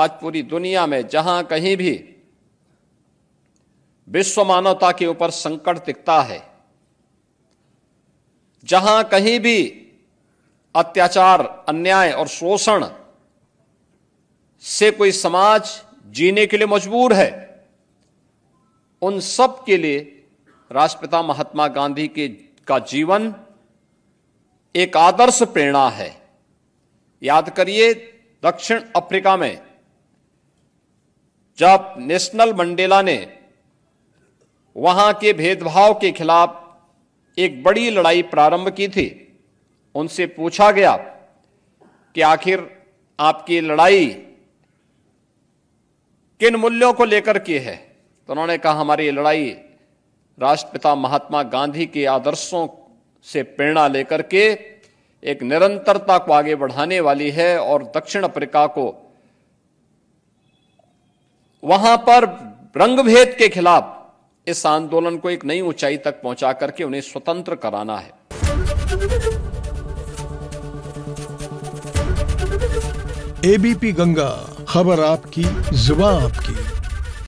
आज पूरी दुनिया में जहां कहीं भी विश्व मानवता के ऊपर संकट दिखता है जहां कहीं भी अत्याचार अन्याय और शोषण से कोई समाज जीने के लिए मजबूर है उन सब के लिए राष्ट्रपिता महात्मा गांधी के का जीवन एक आदर्श प्रेरणा है याद करिए दक्षिण अफ्रीका में जब नेशनल मंडेला ने वहां के भेदभाव के खिलाफ एक बड़ी लड़ाई प्रारंभ की थी उनसे पूछा गया कि आखिर आपकी लड़ाई किन मूल्यों को लेकर की है तो उन्होंने कहा हमारी लड़ाई राष्ट्रपिता महात्मा गांधी के आदर्शों से प्रेरणा लेकर के एक निरंतरता को आगे बढ़ाने वाली है और दक्षिण अफ्रीका को वहां पर रंगभेद के खिलाफ इस आंदोलन को एक नई ऊंचाई तक पहुंचा करके उन्हें स्वतंत्र कराना है एबीपी गंगा खबर आपकी जुबा आपकी